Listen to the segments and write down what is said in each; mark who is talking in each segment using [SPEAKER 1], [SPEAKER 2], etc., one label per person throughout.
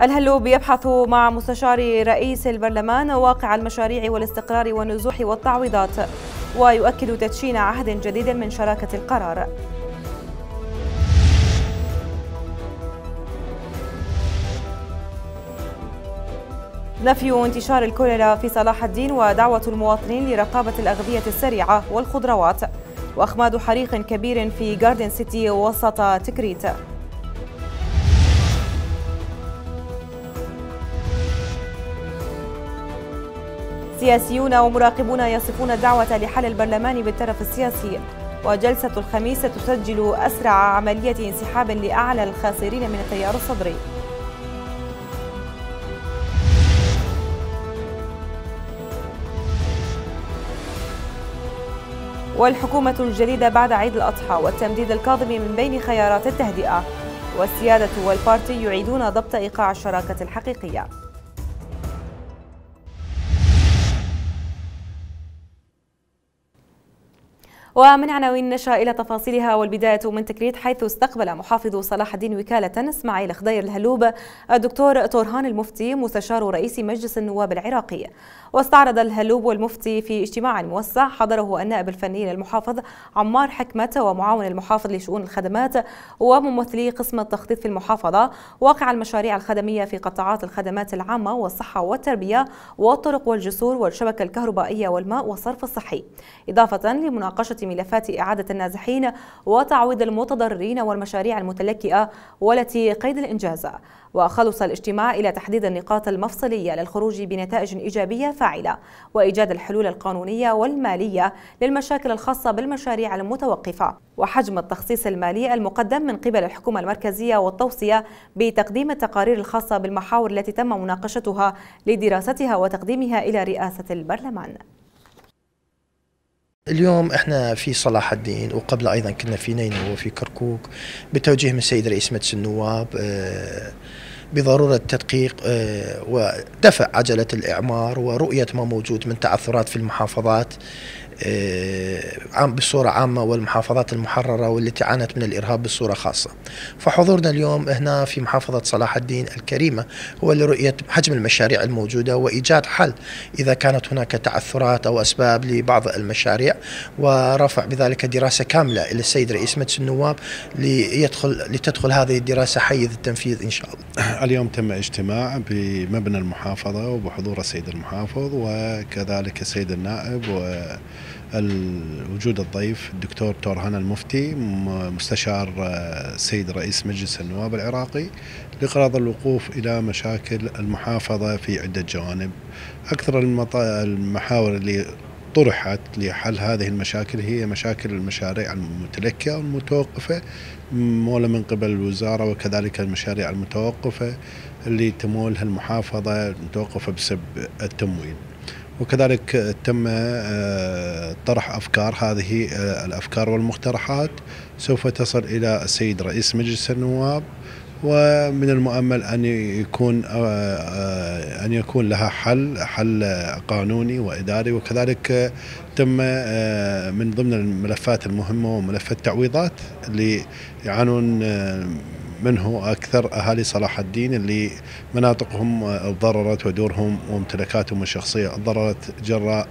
[SPEAKER 1] الهلوب يبحث مع مستشار رئيس البرلمان واقع المشاريع والاستقرار والنزوح والتعويضات ويؤكد تدشين عهد جديد من شراكة القرار نفي انتشار الكوليرا في صلاح الدين ودعوة المواطنين لرقابة الأغذية السريعة والخضروات وأخماد حريق كبير في جاردن سيتي وسط تكريت سياسيون ومراقبون يصفون الدعوة لحل البرلمان بالترف السياسي وجلسة الخميس تسجل أسرع عملية انسحاب لأعلى الخاسرين من التيار الصدري والحكومة الجديدة بعد عيد الأضحى والتمديد الكاظم من بين خيارات التهدئة والسيادة والبارتي يعيدون ضبط إيقاع الشراكة الحقيقية ومن عناوين النشرة إلى تفاصيلها والبداية من تكريت حيث استقبل محافظ صلاح الدين وكالة إسماعيل خضير الهلوب الدكتور طورهان المفتي مستشار رئيس مجلس النواب العراقي واستعرض الهلوب والمفتي في اجتماع موسع حضره النائب الفني للمحافظ عمار حكمة ومعاون المحافظ لشؤون الخدمات وممثلي قسم التخطيط في المحافظة واقع المشاريع الخدمية في قطاعات الخدمات العامة والصحة والتربية والطرق والجسور والشبكة الكهربائية والماء والصرف الصحي إضافة لمناقشة ملفات إعادة النازحين وتعويض المتضررين والمشاريع المتلكئة والتي قيد الإنجاز وخلص الاجتماع إلى تحديد النقاط المفصلية للخروج بنتائج إيجابية فاعلة وإيجاد الحلول القانونية والمالية للمشاكل الخاصة بالمشاريع المتوقفة وحجم التخصيص المالي المقدم من قبل الحكومة المركزية والتوصية بتقديم التقارير الخاصة بالمحاور التي تم مناقشتها لدراستها وتقديمها إلى رئاسة البرلمان
[SPEAKER 2] اليوم احنا في صلاح الدين وقبل ايضا كنا في نينوى وفي كركوك بتوجيه من السيد رئيس مجلس النواب آه، بضروره تدقيق آه، ودفع عجله الاعمار ورؤيه ما موجود من تعثرات في المحافظات آه، بصورة عامة والمحافظات المحررة والتي عانت من الإرهاب بصورة خاصة فحضورنا اليوم هنا في محافظة صلاح الدين الكريمة هو لرؤية حجم المشاريع الموجودة وإيجاد حل إذا كانت هناك تعثرات أو أسباب لبعض المشاريع ورفع بذلك دراسة كاملة
[SPEAKER 3] إلى السيد رئيس مجلس النواب ليدخل لتدخل هذه الدراسة حيز التنفيذ إن شاء الله اليوم تم اجتماع بمبنى المحافظة وبحضور السيد المحافظ وكذلك السيد النائب و وجود الضيف الدكتور تورهان المفتي مستشار آه، سيد رئيس مجلس النواب العراقي لغرض الوقوف إلى مشاكل المحافظة في عدة جوانب أكثر المحاور اللي طرحت لحل هذه المشاكل هي مشاكل المشاريع المتلكئة والمتوقفة مولة من قبل الوزارة وكذلك المشاريع المتوقفة اللي تمولها المحافظة المتوقفة بسبب التمويل وكذلك تم آه، طرح أفكار هذه آه، الأفكار والمقترحات سوف تصل إلى السيد رئيس مجلس النواب ومن المؤمل ان يكون آه، ان يكون لها حل حل قانوني واداري وكذلك تم من ضمن الملفات المهمه وملف التعويضات اللي يعانون منه أكثر أهالي صلاح الدين اللي مناطقهم تضررت آه، ودورهم وامتلاكاتهم الشخصية تضررت جراء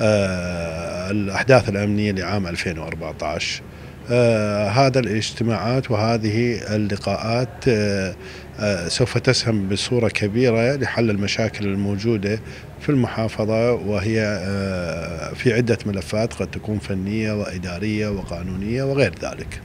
[SPEAKER 3] آه، الأحداث الأمنية لعام 2014 آه هذا الاجتماعات وهذه اللقاءات آه آه سوف تسهم بصورة كبيرة لحل المشاكل الموجودة في المحافظة وهي آه، في عدة ملفات قد تكون فنية وإدارية وقانونية وغير ذلك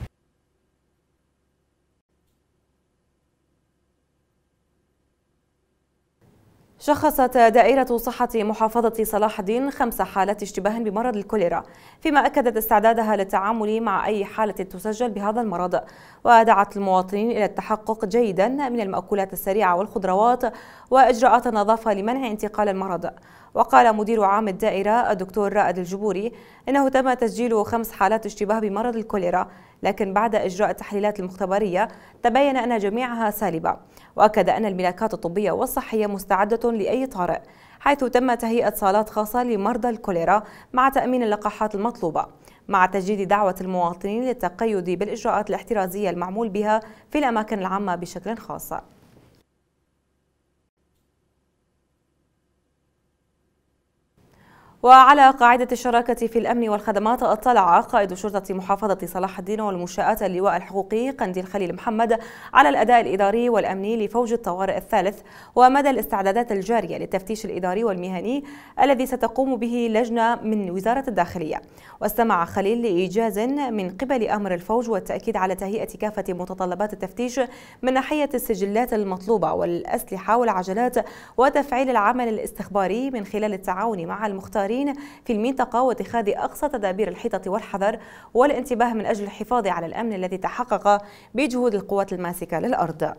[SPEAKER 1] شخصت دائرة صحة محافظة صلاح الدين خمس حالات اشتباه بمرض الكوليرا فيما أكدت استعدادها للتعامل مع أي حالة تسجل بهذا المرض ودعت المواطنين إلى التحقق جيدا من المأكولات السريعة والخضروات وإجراءات النظافة لمنع انتقال المرض وقال مدير عام الدائرة الدكتور رائد الجبوري إنه تم تسجيل خمس حالات اشتباه بمرض الكوليرا لكن بعد إجراء التحليلات المختبرية تبين أن جميعها سالبة وأكد أن الملاكات الطبية والصحية مستعدة لأي طارئ حيث تم تهيئة صالات خاصة لمرضى الكوليرا مع تأمين اللقاحات المطلوبة مع تجديد دعوة المواطنين للتقيد بالإجراءات الاحترازية المعمول بها في الأماكن العامة بشكل خاص وعلى قاعدة الشراكة في الأمن والخدمات اطلع قائد شرطة محافظة صلاح الدين والمنشآت اللواء الحقوقي قنديل خليل محمد على الأداء الإداري والأمني لفوج الطوارئ الثالث ومدى الاستعدادات الجارية للتفتيش الإداري والمهني الذي ستقوم به لجنة من وزارة الداخلية واستمع خليل لإيجاز من قبل أمر الفوج والتأكيد على تهيئة كافة متطلبات التفتيش من ناحية السجلات المطلوبة والأسلحة والعجلات وتفعيل العمل الاستخباري من خلال التعاون مع المختارين المقيمين في المنطقة واتخاذ أقصى تدابير الحيطة والحذر والانتباه من أجل الحفاظ على الأمن الذي تحقق بجهود القوات الماسكة للأرض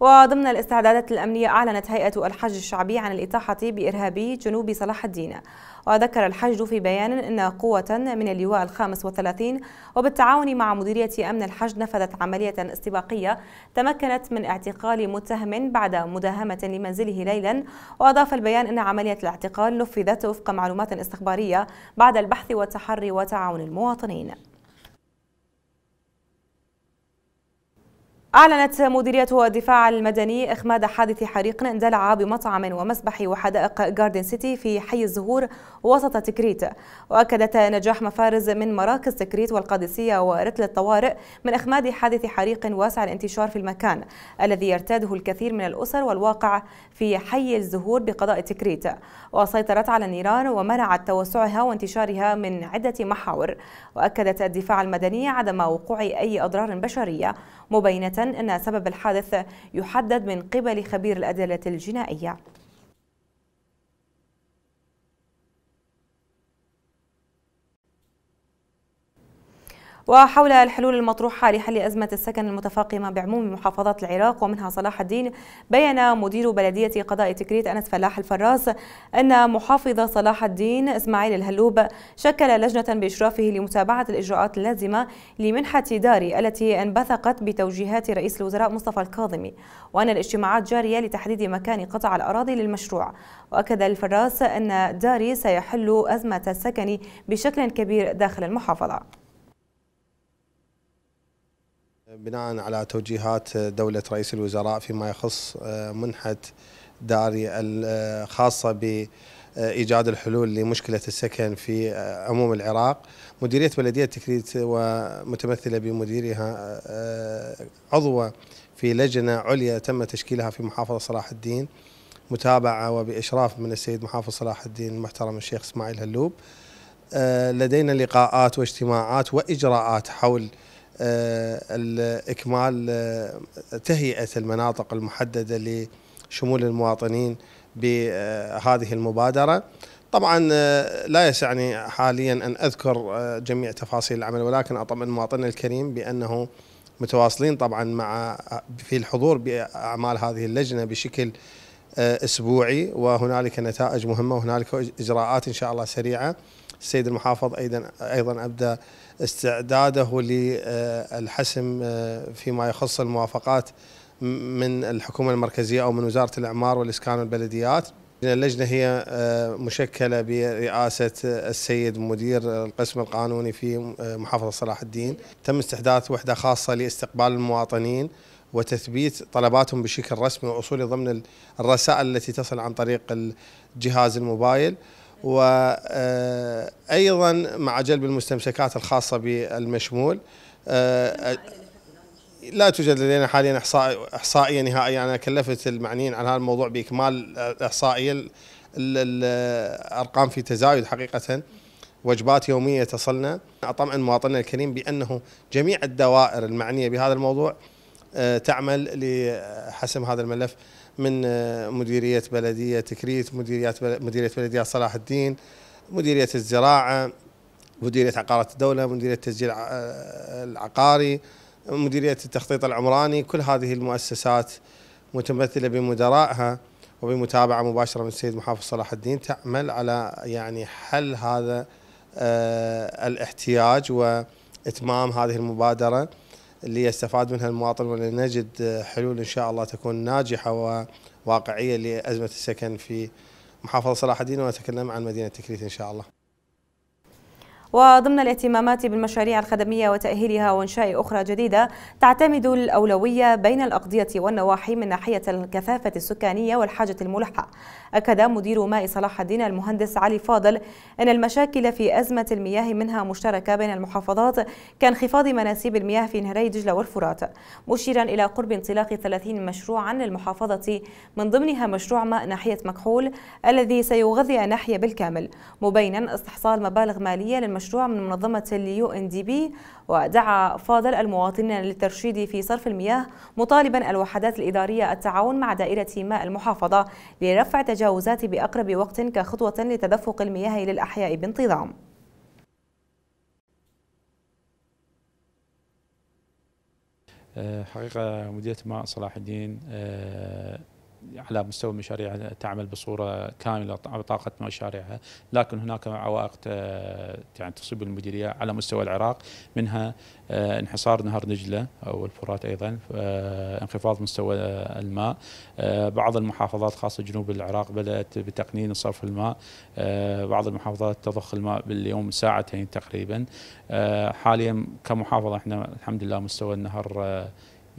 [SPEAKER 1] وضمن الاستعدادات الأمنية أعلنت هيئة الحج الشعبي عن الإطاحة بإرهابي جنوب صلاح الدين وذكر الحج في بيان أن قوة من اللواء الخامس وثلاثين وبالتعاون مع مديرية أمن الحج نفذت عملية استباقية تمكنت من اعتقال متهم بعد مداهمة لمنزله ليلا وأضاف البيان أن عملية الاعتقال نفذت وفق معلومات استخبارية بعد البحث والتحري وتعاون المواطنين أعلنت مديرية الدفاع المدني إخماد حادث حريق اندلع بمطعم ومسبح وحدائق جاردن سيتي في حي الزهور وسط تكريت وأكدت نجاح مفارز من مراكز تكريت والقادسية ورتل الطوارئ من إخماد حادث حريق واسع الانتشار في المكان الذي يرتاده الكثير من الأسر والواقع في حي الزهور بقضاء تكريت وسيطرت على النيران ومنعت توسعها وانتشارها من عدة محاور وأكدت الدفاع المدني عدم وقوع أي أضرار بشرية مبينة أن سبب الحادث يحدد من قبل خبير الأدلة الجنائية وحول الحلول المطروحة لحل أزمة السكن المتفاقمة بعموم محافظات العراق ومنها صلاح الدين بيّن مدير بلدية قضاء تكريت أنس فلاح الفراس أن محافظ صلاح الدين إسماعيل الهلوب شكل لجنة بإشرافه لمتابعة الإجراءات اللازمة لمنحة داري التي انبثقت بتوجيهات رئيس الوزراء مصطفى الكاظمي وأن الاجتماعات جارية لتحديد مكان قطع الأراضي للمشروع وأكد الفراس أن داري سيحل أزمة السكن بشكل كبير داخل المحافظة
[SPEAKER 2] بناء على توجيهات دولة رئيس الوزراء فيما يخص آه، منحة داري الخاصة آه، ب ايجاد الحلول لمشكله السكن في آه، عموم العراق مديريه بلديه تكريت ومتمثله بمديرها عضوه في لجنه عليا تم تشكيلها في محافظه صلاح الدين متابعه وباشراف من السيد محافظ صلاح الدين المحترم الشيخ اسماعيل هلوب لدينا لقاءات واجتماعات واجراءات حول آه، اكمال آه، تهيئه المناطق المحدده لشمول المواطنين بهذه المبادره. طبعا آه، لا يسعني حاليا ان اذكر جميع تفاصيل العمل ولكن اطمئن مواطننا الكريم بانه متواصلين طبعا مع في الحضور باعمال هذه اللجنه بشكل اسبوعي وهنالك نتائج مهمه وهنالك اجراءات ان شاء الله سريعه السيد المحافظ ايضا ايضا ابدى استعداده للحسم آه، فيما يخص الموافقات من الحكومة المركزية أو من وزارة الإعمار والإسكان والبلديات اللجنة هي آه، مشكلة برئاسة السيد مدير القسم القانوني في آه، محافظة صلاح الدين تم استحداث وحدة خاصة لاستقبال المواطنين وتثبيت طلباتهم بشكل رسمي وأصولي ضمن الرسائل التي تصل عن طريق الجهاز الموبايل وأيضا مع جلب المستمسكات الخاصة بالمشمول آه، لا توجد لدينا حاليا احصائيه نهائيه انا كلفت المعنيين عن هذا الموضوع باكمال الاحصائيه الارقام في تزايد حقيقه وجبات يوميه تصلنا اطمئن مواطننا الكريم بانه جميع الدوائر المعنيه بهذا الموضوع آه، تعمل لحسم هذا الملف من آه، مديريه بلديه تكريت مديريه مديريه بلديه صلاح الدين مديريه الزراعه مديريه عقارات الدوله مديريه التسجيل آه، العقاري مديريه التخطيط العمراني كل هذه المؤسسات متمثله بمدرائها وبمتابعه مباشره من السيد محافظ صلاح الدين تعمل على يعني حل هذا آه، الاحتياج واتمام هذه المبادره اللي يستفاد منها المواطن ولنجد حلول إن شاء الله تكون ناجحة وواقعية لأزمة السكن في محافظة صلاح الدين ونتكلم عن مدينة تكريت إن شاء الله
[SPEAKER 1] وضمن الاهتمامات بالمشاريع الخدمية وتأهيلها وإنشاء أخرى جديدة تعتمد الأولوية بين الأقضية والنواحي من ناحية الكثافة السكانية والحاجة الملحة أكد مدير ماء صلاح الدين المهندس علي فاضل أن المشاكل في أزمة المياه منها مشتركة بين المحافظات كانخفاض مناسيب المياه في نهري دجلة والفرات مشيرا إلى قرب انطلاق 30 مشروعا للمحافظة من ضمنها مشروع ماء ناحية مكحول الذي سيغذي الناحية بالكامل مبينا استحصال مبالغ مالية للمشروع المشروع من منظمة اليو ان دي بي ودعا فاضل المواطنين للترشيد في صرف المياه مطالبا الوحدات الإدارية التعاون مع دائرة ماء المحافظة لرفع تجاوزات بأقرب وقت كخطوة لتدفق المياه إلى الأحياء بانتظام
[SPEAKER 4] أه، حقيقة مديرة ماء صلاح الدين أه، على مستوى مشاريعها تعمل بصوره كامله بطاقه مشاريعها لكن هناك عوائق يعني تصيب المديريه على مستوى العراق منها آه، انحصار نهر نجله او الفرات ايضا آه، انخفاض مستوى الماء آه، بعض المحافظات خاصه جنوب العراق بدات بتقنين صرف الماء بعض المحافظات تضخ الماء باليوم ساعتين تقريبا حاليا كمحافظه احنا الحمد لله مستوى النهر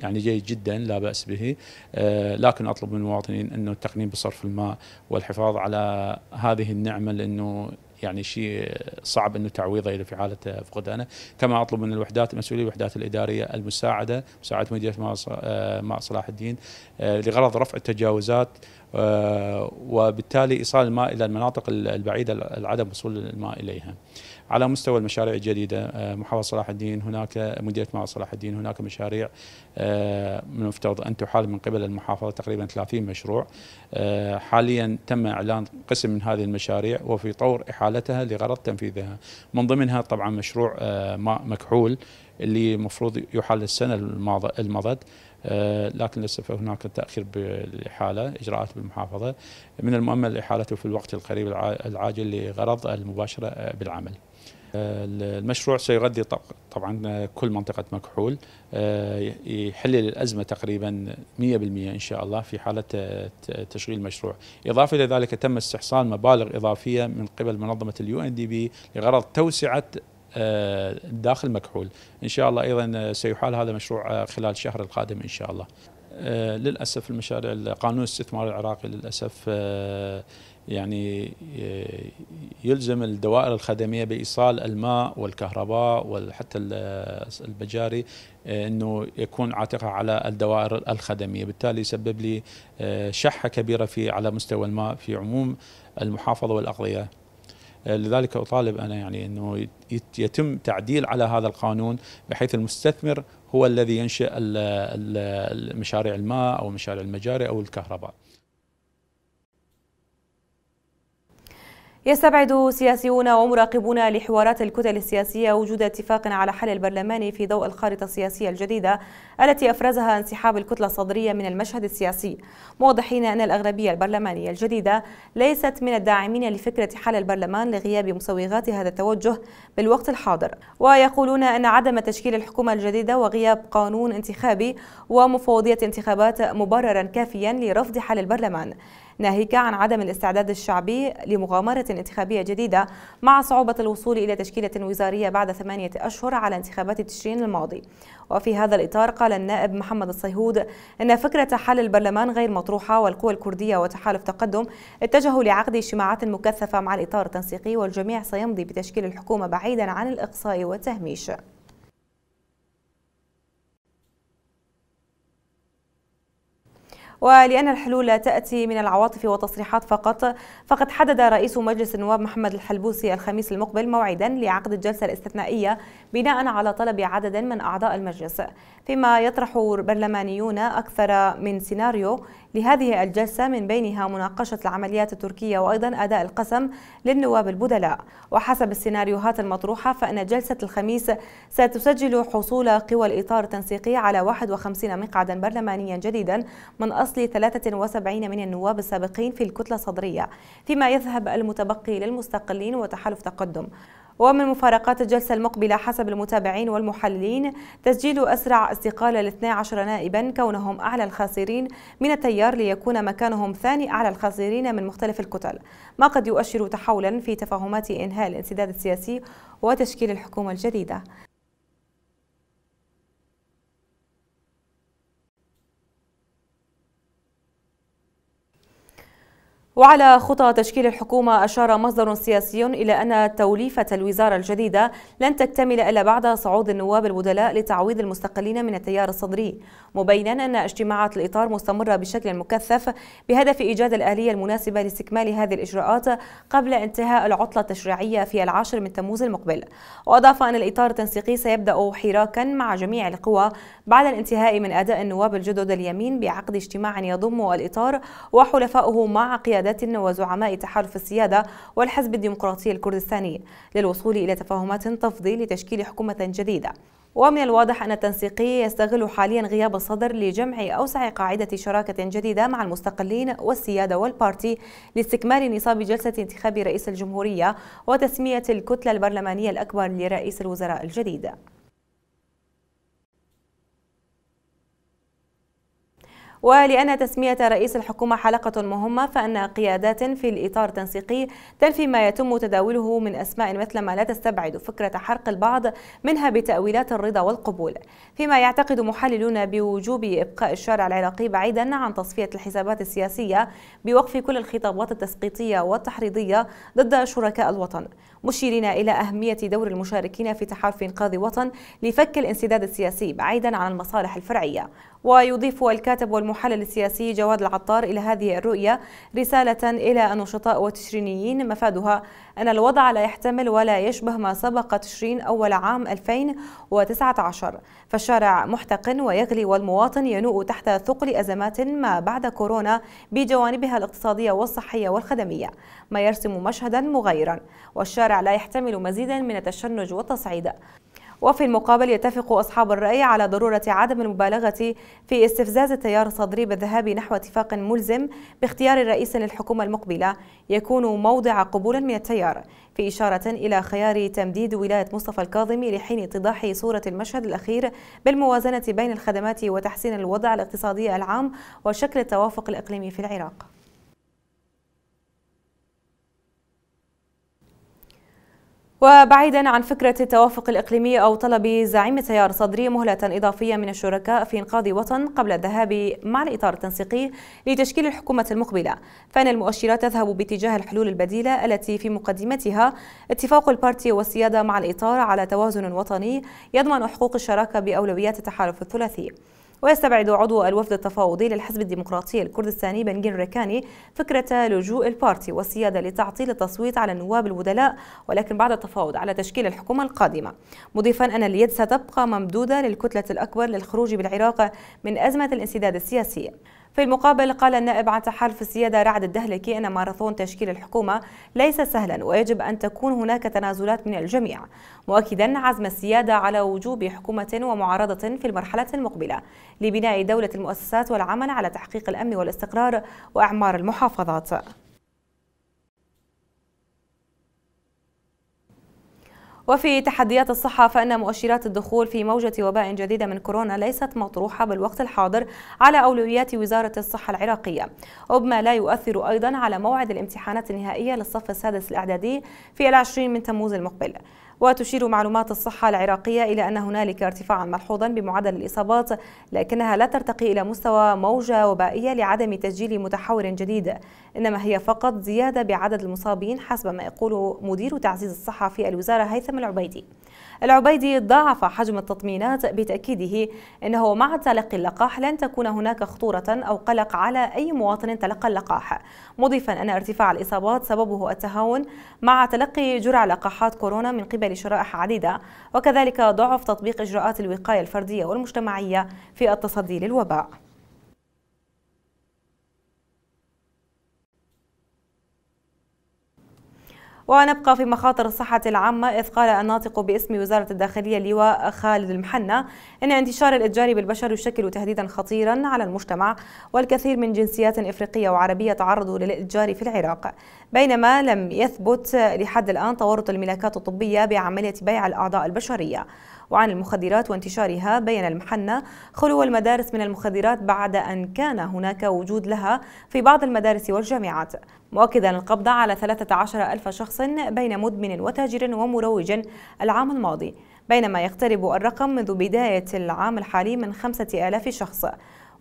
[SPEAKER 4] يعني جيد جدا لا بأس به آه، لكن أطلب من المواطنين أنه التقنين بصرف الماء والحفاظ على هذه النعمة لأنه يعني شيء صعب انه تعويضه اذا في حاله فقدانه، كما اطلب من الوحدات المسؤوليه الوحدات الاداريه المساعده، مساعده مديريه ماء آه، صلاح الدين آه، لغرض رفع التجاوزات وبالتالي ايصال الماء الى المناطق البعيده لعدم وصول الماء اليها. على مستوى المشاريع الجديده آه، محافظه صلاح الدين هناك مديريه محافظه صلاح الدين هناك مشاريع آه، من المفترض ان تحال من قبل المحافظه تقريبا 30 مشروع آه، حاليا تم اعلان قسم من هذه المشاريع وفي طور احالتها لغرض تنفيذها من ضمنها طبعا مشروع ماء مكحول اللي المفروض يحال السنه المضت لكن للاسف هناك تاخير بالاحاله اجراءات بالمحافظه من المؤمل احالته في الوقت القريب العاجل لغرض المباشره بالعمل المشروع سيغذي طبعا كل منطقة مكحول آه، يحل الأزمة تقريبا 100% إن شاء الله في حالة تشغيل المشروع إضافة إلى ذلك تم استحصال مبالغ إضافية من قبل منظمة اليو ان دي بي لغرض توسعة آه، داخل مكحول إن شاء الله أيضا سيحال هذا المشروع خلال الشهر القادم إن شاء الله آه، للأسف المشاريع القانون الاستثمار العراقي للأسف يعني آه، يلزم الدوائر الخدميه بايصال الماء والكهرباء وحتى المجاري آه، انه يكون عاتقها على الدوائر الخدميه، بالتالي يسبب لي آه، شحه كبيره في على مستوى الماء في عموم المحافظه والاقضيه. لذلك اطالب انا يعني انه يتم تعديل على هذا القانون بحيث المستثمر هو الذي ينشئ مشاريع الماء او مشاريع المجاري او الكهرباء.
[SPEAKER 1] يستبعد سياسيون ومراقبون لحوارات الكتل السياسية وجود اتفاق على حل البرلماني في ضوء الخارطة السياسية الجديدة التي أفرزها انسحاب الكتلة الصدرية من المشهد السياسي موضحين أن الأغلبية البرلمانية الجديدة ليست من الداعمين لفكرة حل البرلمان لغياب مسوغات هذا التوجه بالوقت الحاضر ويقولون أن عدم تشكيل الحكومة الجديدة وغياب قانون انتخابي ومفوضية انتخابات مبررا كافيا لرفض حل البرلمان ناهيك عن عدم الاستعداد الشعبي لمغامرة انتخابية جديدة مع صعوبة الوصول إلى تشكيلة وزارية بعد ثمانية أشهر على انتخابات تشرين الماضي وفي هذا الإطار قال النائب محمد الصيهود أن فكرة حل البرلمان غير مطروحة والقوى الكردية وتحالف تقدم اتجهوا لعقد اجتماعات مكثفة مع الإطار التنسيقي والجميع سيمضي بتشكيل الحكومة بعيدا عن الإقصاء والتهميش ولأن الحلول لا تأتي من العواطف والتصريحات فقط فقد حدد رئيس مجلس النواب محمد الحلبوسي الخميس المقبل موعدا لعقد الجلسة الاستثنائية بناء على طلب عدد من أعضاء المجلس فيما يطرح برلمانيون أكثر من سيناريو لهذه الجلسة من بينها مناقشة العمليات التركية وأيضا أداء القسم للنواب البدلاء وحسب السيناريوهات المطروحة فإن جلسة الخميس ستسجل حصول قوى الإطار التنسيقي على 51 مقعدا برلمانيا جديدا من أصل 73 من النواب السابقين في الكتلة الصدرية فيما يذهب المتبقي للمستقلين وتحالف تقدم ومن مفارقات الجلسة المقبلة حسب المتابعين والمحللين تسجيل أسرع استقالة لاثنى عشر نائبا كونهم أعلى الخاسرين من التيار ليكون مكانهم ثاني أعلى الخاسرين من مختلف الكتل ما قد يؤشر تحولا في تفاهمات إنهاء الانسداد السياسي وتشكيل الحكومة الجديدة وعلى خطى تشكيل الحكومة أشار مصدر سياسي إلى أن توليفة الوزارة الجديدة لن تكتمل إلا بعد صعود النواب البدلاء لتعويض المستقلين من التيار الصدري مبينا أن اجتماعات الإطار مستمرة بشكل مكثف بهدف إيجاد الآلية المناسبة لاستكمال هذه الإجراءات قبل انتهاء العطلة التشريعية في العاشر من تموز المقبل وأضاف أن الإطار التنسيقي سيبدأ حراكا مع جميع القوى بعد الانتهاء من أداء النواب الجدد اليمين بعقد اجتماع يضم الإطار وحلفائه مع قيادات قيادات وزعماء تحالف السيادة والحزب الديمقراطي الكردستاني للوصول إلى تفاهمات تفضي لتشكيل حكومة جديدة ومن الواضح أن التنسيقي يستغل حاليا غياب الصدر لجمع أوسع قاعدة شراكة جديدة مع المستقلين والسيادة والبارتي لاستكمال نصاب جلسة انتخاب رئيس الجمهورية وتسمية الكتلة البرلمانية الأكبر لرئيس الوزراء الجديد ولأن تسمية رئيس الحكومة حلقة مهمة فأن قيادات في الإطار التنسيقي تنفي ما يتم تداوله من أسماء مثل ما لا تستبعد فكرة حرق البعض منها بتأويلات الرضا والقبول فيما يعتقد محللون بوجوب إبقاء الشارع العراقي بعيدا عن تصفية الحسابات السياسية بوقف كل الخطابات التسقيطية والتحريضية ضد شركاء الوطن مشيرين إلى أهمية دور المشاركين في تحالف إنقاذ وطن لفك الانسداد السياسي بعيدا عن المصالح الفرعية ويضيف الكاتب والمحلل السياسي جواد العطار إلى هذه الرؤية رسالة إلى النشطاء والتشرينيين مفادها أن الوضع لا يحتمل ولا يشبه ما سبق تشرين أول عام 2019 فالشارع محتقن ويغلي والمواطن ينوء تحت ثقل أزمات ما بعد كورونا بجوانبها الاقتصادية والصحية والخدمية ما يرسم مشهدا مغيرا والشارع لا يحتمل مزيدا من التشنج والتصعيد وفي المقابل يتفق أصحاب الرأي على ضرورة عدم المبالغة في استفزاز التيار الصدري بالذهاب نحو اتفاق ملزم باختيار رئيس للحكومة المقبلة يكون موضع قبول من التيار في إشارة إلى خيار تمديد ولاية مصطفى الكاظمي لحين اتضاح صورة المشهد الأخير بالموازنة بين الخدمات وتحسين الوضع الاقتصادي العام وشكل التوافق الإقليمي في العراق وبعيدا عن فكرة التوافق الإقليمي أو طلب زعيم تيار صدري مهلة إضافية من الشركاء في إنقاذ وطن قبل الذهاب مع الإطار التنسيقي لتشكيل الحكومة المقبلة فإن المؤشرات تذهب باتجاه الحلول البديلة التي في مقدمتها اتفاق البارتي والسيادة مع الإطار على توازن وطني يضمن حقوق الشراكة بأولويات التحالف الثلاثي ويستبعد عضو الوفد التفاوضي للحزب الديمقراطي الكردستاني بنجين ريكاني فكرة لجوء البارتي والسيادة لتعطيل التصويت على النواب البدلاء ولكن بعد التفاوض على تشكيل الحكومة القادمة مضيفا أن اليد ستبقى ممدودة للكتلة الأكبر للخروج بالعراق من أزمة الانسداد السياسي في المقابل قال النائب عن تحالف السيادة رعد الدهلكي أن ماراثون تشكيل الحكومة ليس سهلا ويجب أن تكون هناك تنازلات من الجميع مؤكدا عزم السيادة على وجوب حكومة ومعارضة في المرحلة المقبلة لبناء دولة المؤسسات والعمل على تحقيق الأمن والاستقرار وإعمار المحافظات وفي تحديات الصحة فإن مؤشرات الدخول في موجة وباء جديدة من كورونا ليست مطروحة بالوقت الحاضر على أولويات وزارة الصحة العراقية وبما لا يؤثر أيضا على موعد الامتحانات النهائية للصف السادس الإعدادي في العشرين من تموز المقبل وتشير معلومات الصحة العراقية إلى أن هنالك ارتفاعا ملحوظا بمعدل الإصابات لكنها لا ترتقي إلى مستوى موجة وبائية لعدم تسجيل متحور جديد إنما هي فقط زيادة بعدد المصابين حسب ما يقول مدير تعزيز الصحة في الوزارة هيثم العبيدي العبيدي ضاعف حجم التطمينات بتأكيده أنه مع تلقي اللقاح لن تكون هناك خطورة أو قلق على أي مواطن تلقى اللقاح مضيفا أن ارتفاع الإصابات سببه التهاون مع تلقي جرعة لقاحات كورونا من قبل شرائح عديدة وكذلك ضعف تطبيق إجراءات الوقاية الفردية والمجتمعية في التصدي للوباء ونبقى في مخاطر الصحة العامة إذ قال الناطق باسم وزارة الداخلية اللواء خالد المحنة أن انتشار الإتجار بالبشر يشكل تهديدا خطيرا على المجتمع والكثير من جنسيات إفريقية وعربية تعرضوا للإتجار في العراق بينما لم يثبت لحد الآن تورط الملاكات الطبية بعملية بيع الأعضاء البشرية وعن المخدرات وانتشارها بين المحنة خلو المدارس من المخدرات بعد أن كان هناك وجود لها في بعض المدارس والجامعات مؤكدا القبض على 13 ألف شخص بين مدمن وتاجر ومروج العام الماضي بينما يقترب الرقم منذ بداية العام الحالي من 5000 شخص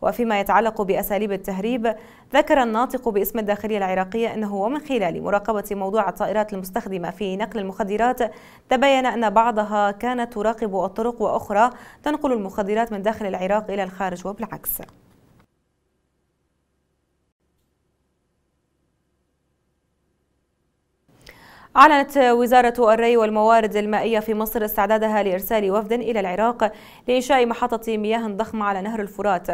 [SPEAKER 1] وفيما يتعلق بأساليب التهريب ذكر الناطق باسم الداخلية العراقية أنه ومن خلال مراقبة موضوع الطائرات المستخدمة في نقل المخدرات تبين أن بعضها كانت تراقب الطرق وأخرى تنقل المخدرات من داخل العراق إلى الخارج وبالعكس أعلنت وزارة الري والموارد المائية في مصر استعدادها لإرسال وفد إلى العراق لإنشاء محطة مياه ضخمة على نهر الفرات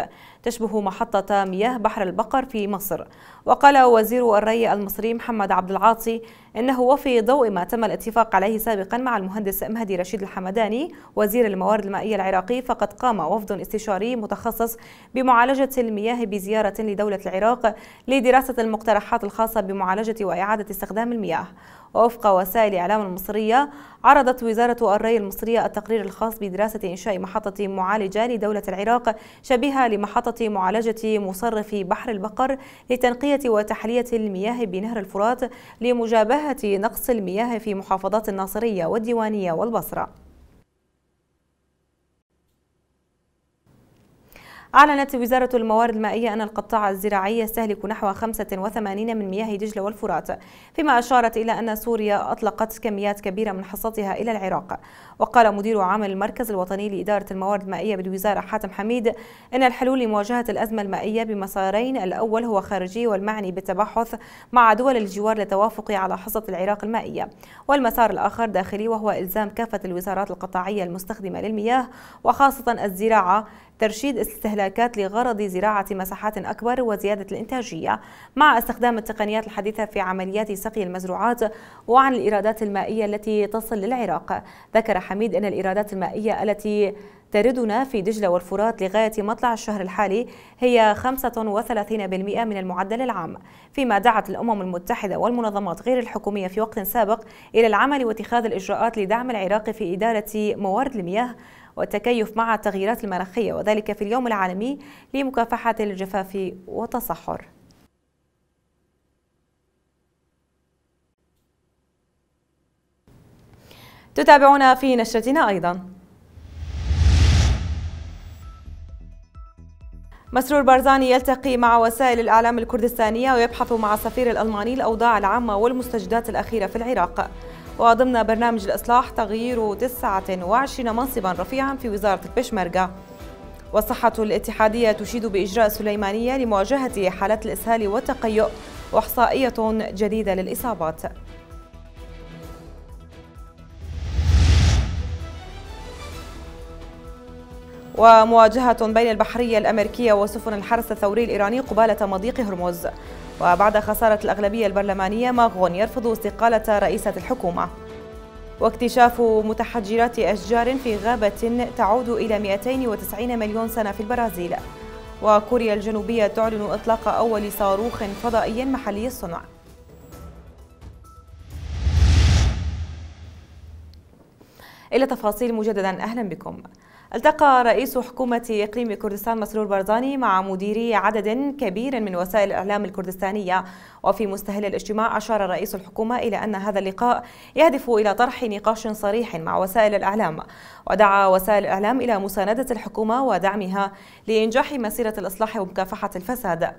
[SPEAKER 1] تشبه محطة مياه بحر البقر في مصر وقال وزير الري المصري محمد عبد العاطي إنه وفي ضوء ما تم الاتفاق عليه سابقا مع المهندس مهدي رشيد الحمداني وزير الموارد المائية العراقي فقد قام وفد استشاري متخصص بمعالجة المياه بزيارة لدولة العراق لدراسة المقترحات الخاصة بمعالجة وإعادة استخدام المياه ووفق وسائل الإعلام المصرية عرضت وزارة الري المصرية التقرير الخاص بدراسة إنشاء محطة معالجة لدولة العراق شبيهة لمحطة معالجة مصرف بحر البقر لتنقية وتحلية المياه بنهر الفرات لمجابهة نقص المياه في محافظات الناصرية والديوانية والبصرة أعلنت وزارة الموارد المائية أن القطاع الزراعي يستهلك نحو 85 من مياه دجلة والفرات فيما أشارت إلى أن سوريا أطلقت كميات كبيرة من حصتها إلى العراق وقال مدير عام المركز الوطني لإدارة الموارد المائية بالوزارة حاتم حميد أن الحلول لمواجهة الأزمة المائية بمسارين الأول هو خارجي والمعني بالتبحث مع دول الجوار للتوافق على حصة العراق المائية والمسار الآخر داخلي وهو إلزام كافة الوزارات القطاعية المستخدمة للمياه وخاصة الزراعة ترشيد استهلاكات لغرض زراعة مساحات أكبر وزيادة الإنتاجية مع استخدام التقنيات الحديثة في عمليات سقي المزروعات وعن الإيرادات المائية التي تصل للعراق ذكر حميد أن الإيرادات المائية التي تردنا في دجلة والفرات لغاية مطلع الشهر الحالي هي 35% من المعدل العام فيما دعت الأمم المتحدة والمنظمات غير الحكومية في وقت سابق إلى العمل واتخاذ الإجراءات لدعم العراق في إدارة موارد المياه والتكيف مع التغييرات المناخية وذلك في اليوم العالمي لمكافحة الجفاف والتصحر تتابعونا في نشرتنا أيضا مسرور بارزاني يلتقي مع وسائل الإعلام الكردستانية ويبحث مع السفير الألماني الأوضاع العامة والمستجدات الأخيرة في العراق وضمن برنامج الإصلاح تغيير 29 منصبا رفيعا في وزارة البشمركة والصحة الاتحادية تشيد بإجراء سليمانية لمواجهة حالات الإسهال والتقيؤ وإحصائية جديدة للإصابات ومواجهة بين البحرية الأمريكية وسفن الحرس الثوري الإيراني قبالة مضيق هرمز وبعد خسارة الأغلبية البرلمانية ماغون يرفض استقالة رئيسة الحكومة واكتشاف متحجرات أشجار في غابة تعود إلى 290 مليون سنة في البرازيل وكوريا الجنوبية تعلن إطلاق أول صاروخ فضائي محلي الصنع إلى تفاصيل مجددا أهلا بكم التقى رئيس حكومة إقليم كردستان مسرور برزاني مع مديري عدد كبير من وسائل الإعلام الكردستانية وفي مستهل الاجتماع أشار رئيس الحكومة إلى أن هذا اللقاء يهدف إلى طرح نقاش صريح مع وسائل الإعلام ودعا وسائل الإعلام إلى مساندة الحكومة ودعمها لإنجاح مسيرة الإصلاح ومكافحة الفساد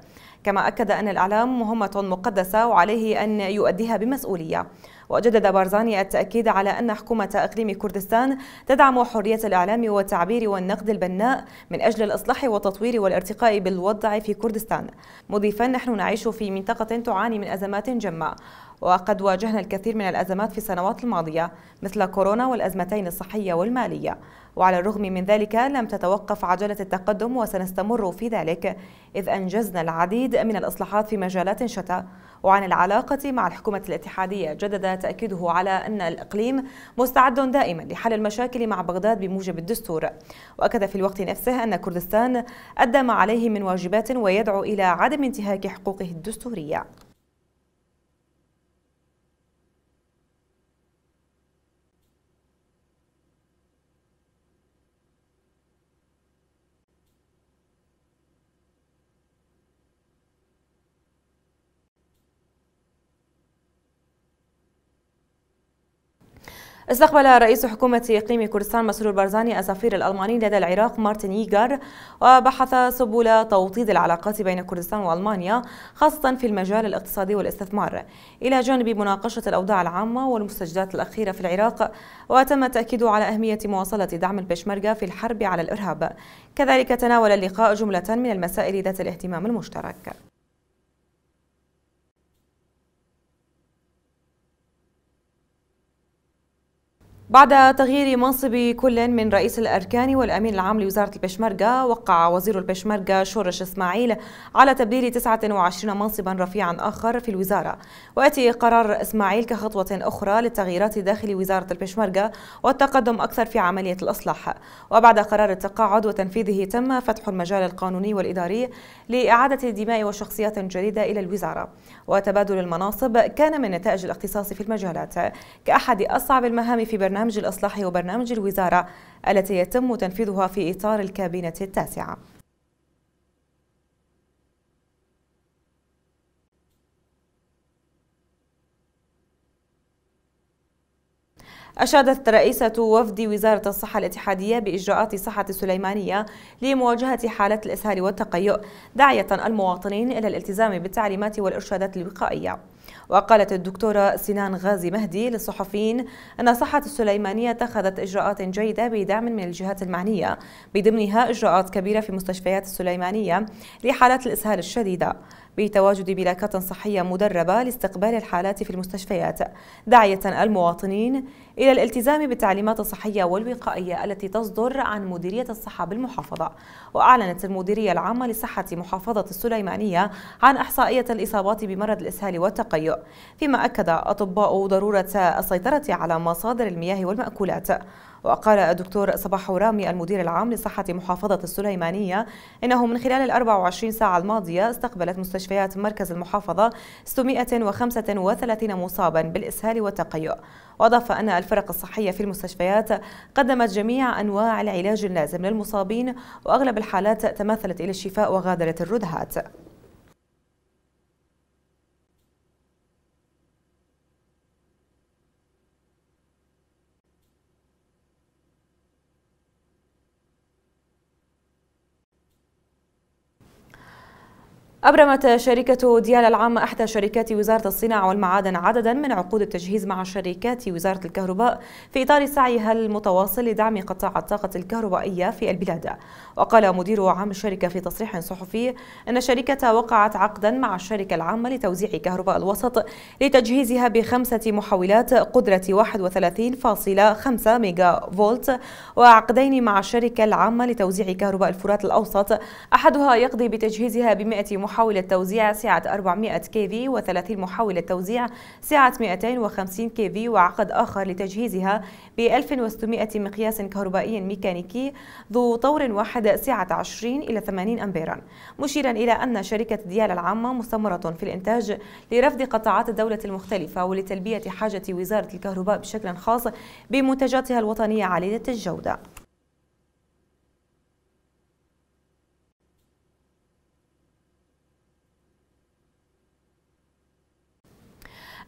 [SPEAKER 1] كما أكد أن الإعلام مهمة مقدسة وعليه أن يؤديها بمسؤولية وجدد بارزاني التأكيد على أن حكومة إقليم كردستان تدعم حرية الإعلام والتعبير والنقد البناء من أجل الإصلاح والتطوير والارتقاء بالوضع في كردستان مضيفا نحن نعيش في منطقة تعاني من أزمات جمة وقد واجهنا الكثير من الأزمات في السنوات الماضية مثل كورونا والأزمتين الصحية والمالية وعلى الرغم من ذلك لم تتوقف عجلة التقدم وسنستمر في ذلك إذ أنجزنا العديد من الإصلاحات في مجالات شتى وعن العلاقة مع الحكومة الاتحادية جدد تأكيده على أن الإقليم مستعد دائما لحل المشاكل مع بغداد بموجب الدستور وأكد في الوقت نفسه أن كردستان أدى ما عليه من واجبات ويدعو إلى عدم انتهاك حقوقه الدستورية استقبل رئيس حكومة إقليم كردستان مسرور بارزاني السفير الألماني لدى العراق مارتن ييغر وبحث سبل توطيد العلاقات بين كردستان وألمانيا خاصة في المجال الاقتصادي والاستثمار إلى جانب مناقشة الأوضاع العامة والمستجدات الأخيرة في العراق وتم التأكيد على أهمية مواصلة دعم البشمركة في الحرب على الإرهاب كذلك تناول اللقاء جملة من المسائل ذات الاهتمام المشترك بعد تغيير منصب كل من رئيس الأركان والأمين العام لوزارة البشمركة وقع وزير البشمركة شورش إسماعيل على تبديل 29 منصبا رفيعا آخر في الوزارة ويأتي قرار إسماعيل كخطوة أخرى للتغييرات داخل وزارة البشمركة والتقدم أكثر في عملية الإصلاح وبعد قرار التقاعد وتنفيذه تم فتح المجال القانوني والإداري لإعادة دماء وشخصيات جديدة إلى الوزارة وتبادل المناصب كان من نتائج الاختصاص في المجالات كأحد أصعب المهام في برنامج البرنامج الإصلاحي وبرنامج الوزارة التي يتم تنفيذها في إطار الكابينة التاسعة أشادت رئيسة وفد وزارة الصحة الاتحادية بإجراءات صحة السليمانية لمواجهة حالة الإسهال والتقيؤ داعية المواطنين إلى الالتزام بالتعليمات والإرشادات الوقائية وقالت الدكتورة سنان غازي مهدي للصحفيين أن صحة السليمانية اتخذت إجراءات جيدة بدعم من الجهات المعنية بضمنها إجراءات كبيرة في مستشفيات السليمانية لحالات الإسهال الشديدة بتواجد بلاكات صحية مدربة لاستقبال الحالات في المستشفيات داعية المواطنين إلى الالتزام بالتعليمات الصحية والوقائية التي تصدر عن مديرية الصحة بالمحافظة وأعلنت المديرية العامة لصحة محافظة السليمانية عن إحصائية الإصابات بمرض الإسهال والتقيؤ فيما أكد أطباء ضرورة السيطرة على مصادر المياه والمأكولات وقال الدكتور صباح رامي المدير العام لصحة محافظة السليمانية إنه من خلال ال 24 ساعة الماضية استقبلت مستشفيات مركز المحافظة 635 مصابا بالإسهال والتقيؤ وأضاف أن الفرق الصحية في المستشفيات قدمت جميع أنواع العلاج اللازم للمصابين وأغلب الحالات تماثلت إلى الشفاء وغادرت الردهات أبرمت شركة ديال العامة إحدى شركات وزارة الصناعة والمعادن عددا من عقود التجهيز مع شركات وزارة الكهرباء في إطار سعيها المتواصل لدعم قطاع الطاقة الكهربائية في البلاد وقال مدير عام الشركة في تصريح صحفي أن الشركة وقعت عقدا مع الشركة العامة لتوزيع كهرباء الوسط لتجهيزها بخمسة محولات قدرة 31.5 ميجا فولت وعقدين مع الشركة العامة لتوزيع كهرباء الفرات الأوسط أحدها يقضي بتجهيزها ب 100 محاولة توزيع سعة 400 كي في و30 محاولة توزيع سعة 250 كي في وعقد آخر لتجهيزها ب 1600 مقياس كهربائي ميكانيكي ذو طور واحد مدى سعة 20 إلى 80 أمبيرا مشيرا إلى أن شركة ديال العامة مستمرة في الإنتاج لرفض قطاعات الدولة المختلفة ولتلبية حاجة وزارة الكهرباء بشكل خاص بمنتجاتها الوطنية عالية الجودة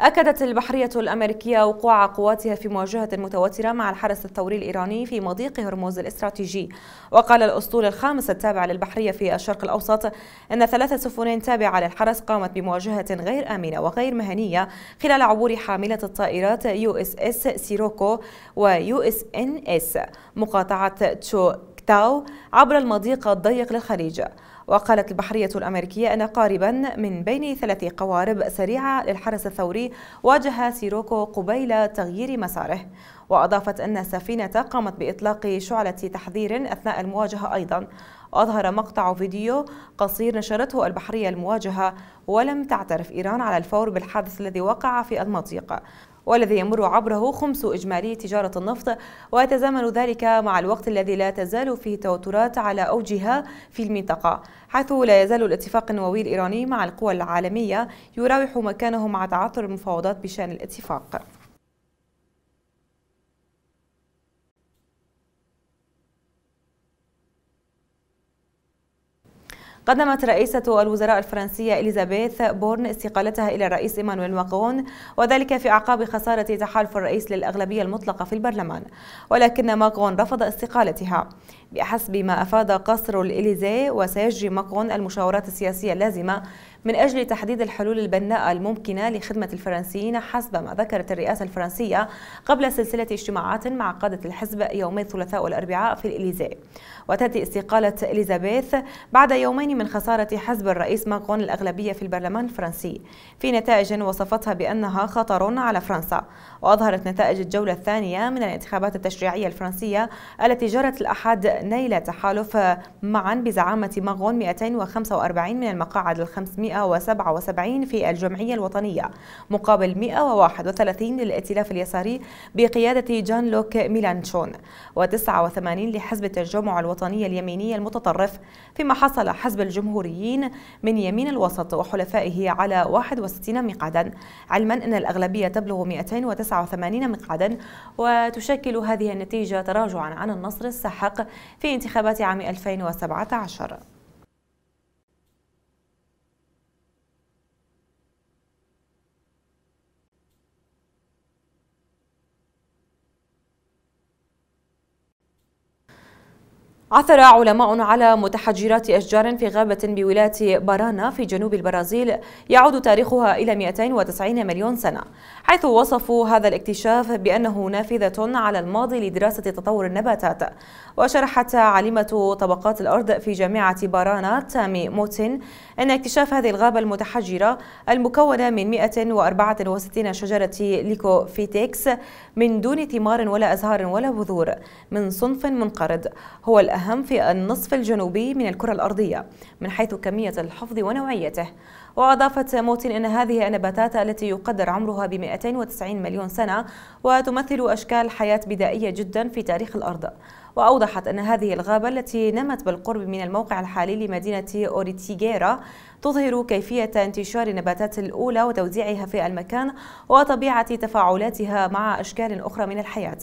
[SPEAKER 1] أكدت البحرية الأمريكية وقوع قواتها في مواجهة متوترة مع الحرس الثوري الإيراني في مضيق هرموز الاستراتيجي وقال الأسطول الخامس التابع للبحرية في الشرق الأوسط أن ثلاث سفن تابعة للحرس قامت بمواجهة غير آمنة وغير مهنية خلال عبور حاملة الطائرات يو اس اس سيروكو ويو اس ان اس مقاطعة تشو كتاو عبر المضيق الضيق للخليج وقالت البحرية الأمريكية أن قاربا من بين ثلاث قوارب سريعة للحرس الثوري واجه سيروكو قبيل تغيير مساره وأضافت أن السفينة قامت بإطلاق شعلة تحذير أثناء المواجهة أيضا وأظهر مقطع فيديو قصير نشرته البحرية المواجهة ولم تعترف إيران على الفور بالحادث الذي وقع في المضيق والذي يمر عبره خمس إجمالي تجارة النفط ويتزامن ذلك مع الوقت الذي لا تزال فيه توترات على أوجها في المنطقة حيث لا يزال الاتفاق النووي الإيراني مع القوى العالمية يراوح مكانه مع تعثر المفاوضات بشأن الاتفاق قدمت رئيسة الوزراء الفرنسية إليزابيث بورن استقالتها إلى الرئيس إيمانويل ماكرون وذلك في أعقاب خسارة تحالف الرئيس للأغلبية المطلقة في البرلمان ولكن ماكرون رفض استقالتها بحسب ما أفاد قصر الإليزي وسيجري ماكرون المشاورات السياسية اللازمة من أجل تحديد الحلول البناءة الممكنة لخدمة الفرنسيين حسب ما ذكرت الرئاسة الفرنسية قبل سلسلة اجتماعات مع قادة الحزب يومي الثلاثاء والأربعاء في الإليزي وتأتي استقالة إليزابيث بعد يومين من خسارة حزب الرئيس ماكرون الأغلبية في البرلمان الفرنسي في نتائج وصفتها بأنها خطر على فرنسا وأظهرت نتائج الجولة الثانية من الانتخابات التشريعية الفرنسية التي جرت الأحد نيل تحالف معا بزعامة ماغون 245 من المقاعد الخمسمائة 177 في الجمعية الوطنية مقابل 131 للائتلاف اليساري بقيادة جان لوك ميلانشون و89 لحزب التجمع الوطني اليميني المتطرف فيما حصل حزب الجمهوريين من يمين الوسط وحلفائه على 61 مقعدا علما أن الأغلبية تبلغ 289 مقعدا وتشكل هذه النتيجة تراجعا عن النصر الساحق في انتخابات عام 2017 عثر علماء على متحجرات أشجار في غابة بولاية بارانا في جنوب البرازيل يعود تاريخها إلى 290 مليون سنة حيث وصفوا هذا الاكتشاف بأنه نافذة على الماضي لدراسة تطور النباتات وشرحت عالمة طبقات الأرض في جامعة بارانا تامي موتن أن اكتشاف هذه الغابة المتحجرة المكونة من 164 شجرة ليكوفيتكس من دون ثمار ولا أزهار ولا بذور من صنف منقرض هو الأهم الأهم في النصف الجنوبي من الكرة الأرضية من حيث كمية الحفظ ونوعيته وأضافت موتين أن هذه النباتات التي يقدر عمرها ب 290 مليون سنة وتمثل أشكال حياة بدائية جدا في تاريخ الأرض وأوضحت أن هذه الغابة التي نمت بالقرب من الموقع الحالي لمدينة أوريتيغيرا تظهر كيفية انتشار النباتات الأولى وتوزيعها في المكان وطبيعة تفاعلاتها مع أشكال أخرى من الحياة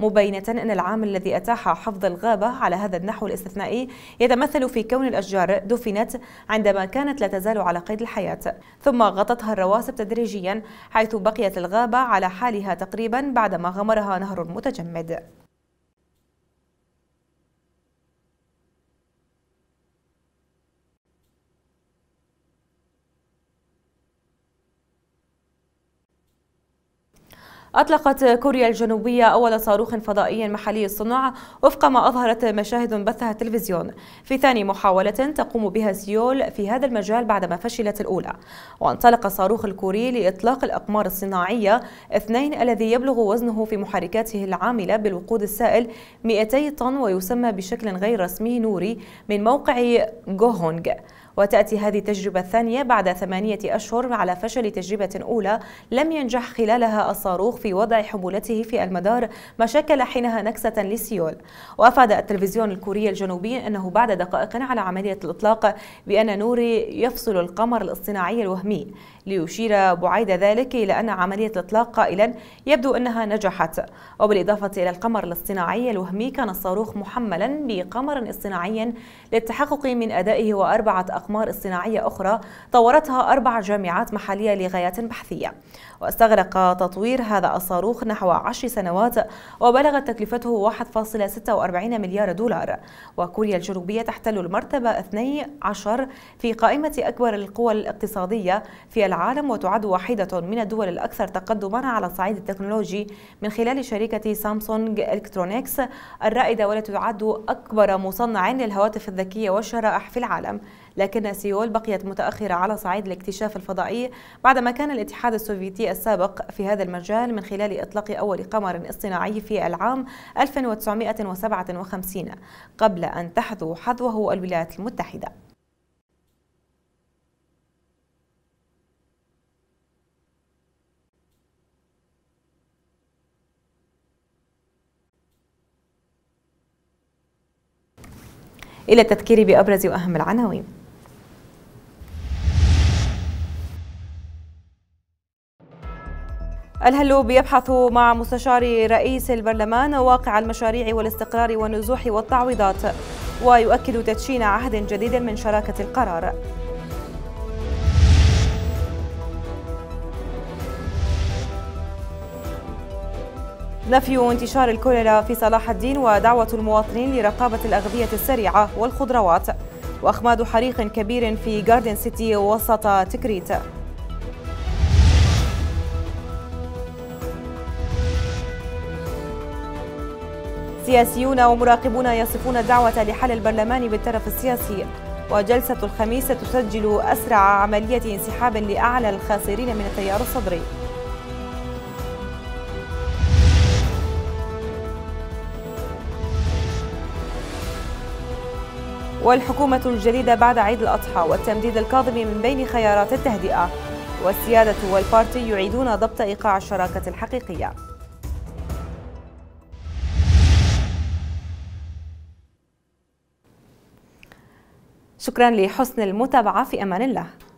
[SPEAKER 1] مبينة أن العامل الذي أتاح حفظ الغابة على هذا النحو الاستثنائي يتمثل في كون الأشجار دفنت عندما كانت لا تزال على قيد الحياة ثم غطتها الرواسب تدريجيا حيث بقيت الغابة على حالها تقريبا بعدما غمرها نهر متجمد أطلقت كوريا الجنوبية أول صاروخ فضائي محلي الصنع وفق ما أظهرت مشاهد بثها التلفزيون في ثاني محاولة تقوم بها سيول في هذا المجال بعدما فشلت الأولى وانطلق الصاروخ الكوري لإطلاق الأقمار الصناعية اثنين الذي يبلغ وزنه في محركاته العاملة بالوقود السائل 200 طن ويسمى بشكل غير رسمي نوري من موقع جوهونغ وتأتي هذه التجربة الثانية بعد ثمانية أشهر على فشل تجربة أولى لم ينجح خلالها الصاروخ في وضع حمولته في المدار ما شكل حينها نكسة لسيول وأفاد التلفزيون الكوري الجنوبي أنه بعد دقائق على عملية الإطلاق بأن نوري يفصل القمر الاصطناعي الوهمي ليشير بعيد ذلك إلى أن عملية الإطلاق قائلا يبدو أنها نجحت وبالإضافة إلى القمر الاصطناعي الوهمي كان الصاروخ محملا بقمر اصطناعي للتحقق من أدائه وأربعة أقمار اصطناعية أخرى طورتها أربع جامعات محلية لغايات بحثية واستغرق تطوير هذا الصاروخ نحو عشر سنوات وبلغت تكلفته 1.46 مليار دولار وكوريا الجنوبية تحتل المرتبة 12 في قائمة أكبر القوى الاقتصادية في العالم العالم وتعد واحدة من الدول الأكثر تقدما على الصعيد التكنولوجي من خلال شركة سامسونج إلكترونيكس الرائدة والتي تعد أكبر مصنع للهواتف الذكية والشرائح في العالم لكن سيول بقيت متأخرة على صعيد الاكتشاف الفضائي بعدما كان الاتحاد السوفيتي السابق في هذا المجال من خلال إطلاق أول قمر اصطناعي في العام 1957 قبل أن تحذو حذوه الولايات المتحدة إلى التذكير بأبرز وأهم العناوين الهلوب يبحث مع مستشار رئيس البرلمان واقع المشاريع والاستقرار والنزوح والتعويضات ويؤكد تدشين عهد جديد من شراكة القرار نفي انتشار الكوليرا في صلاح الدين ودعوة المواطنين لرقابة الأغذية السريعة والخضروات وأخماد حريق كبير في جاردن سيتي وسط تكريت سياسيون ومراقبون يصفون الدعوة لحل البرلمان بالترف السياسي وجلسة الخميس ستسجل أسرع عملية انسحاب لأعلى الخاسرين من التيار الصدري والحكومة الجديدة بعد عيد الأضحى والتمديد الكاظم من بين خيارات التهدئة والسيادة والبارتي يعيدون ضبط إيقاع الشراكة الحقيقية شكرا لحسن المتابعة في أمان الله